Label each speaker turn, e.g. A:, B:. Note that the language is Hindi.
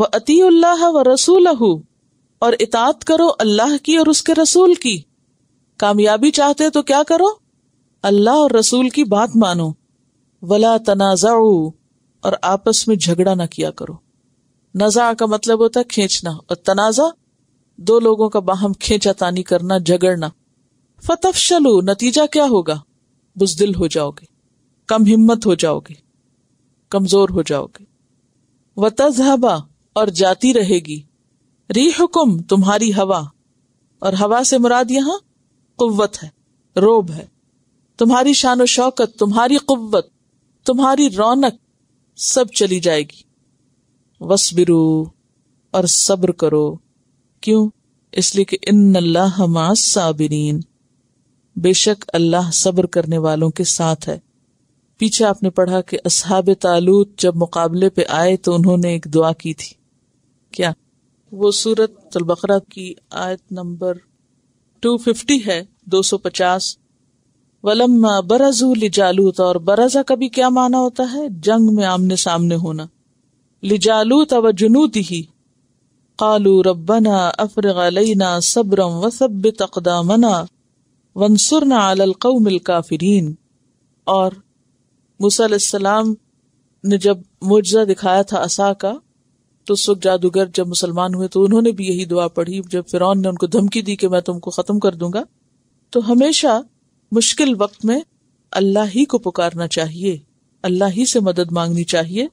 A: अति अतील्लाह व रसूल और इतात करो अल्लाह की और उसके रसूल की कामयाबी चाहते तो क्या करो अल्लाह और रसूल की बात मानो वला तनाजाऊ और आपस में झगड़ा ना किया करो नजा का मतलब होता है खींचना और तनाजा दो लोगों का बाहम खींचा तानी करना झगड़ना फतफशलो नतीजा क्या होगा बुजदिल हो जाओगे कम हिम्मत हो जाओगे कमजोर हो जाओगे वतजहबा और जाती रहेगी री हुकुम तुम्हारी हवा और हवा से मुराद यहां कुत है रोब है तुम्हारी शान शौकत तुम्हारी कुत तुम्हारी रौनक सब चली जाएगी वसबिरू और सब्र करो क्यों इसलिए कि इन अल्लाह साबिरीन बेशक अल्लाह सब्र करने वालों के साथ है पीछे आपने पढ़ा कि असहाब तालूत जब मुकाबले पे आए तो उन्होंने एक दुआ की थी क्या वो सूरत अलबकरा की आयत नंबर टू फिफ्टी है दो पचास वलम बरजू लिजालूत और बराजा का भी क्या माना होता है जंग में आमने सामने होना लिजालूत अब जुनूत ही कालू रबना अफरगलना सब्रम व सब तकदामना वंसुरना अलकमिल काफरीन और मुसलम ने जब मुआजा दिखाया था असा का तो उस वक्त जादूगर जब मुसलमान हुए तो उन्होंने भी यही दुआ पढ़ी जब फिर ने उनको धमकी दी कि मैं तुमको खत्म कर दूंगा तो हमेशा मुश्किल वक्त में अल्लाह ही को पुकारना चाहिए अल्लाह ही से मदद मांगनी चाहिए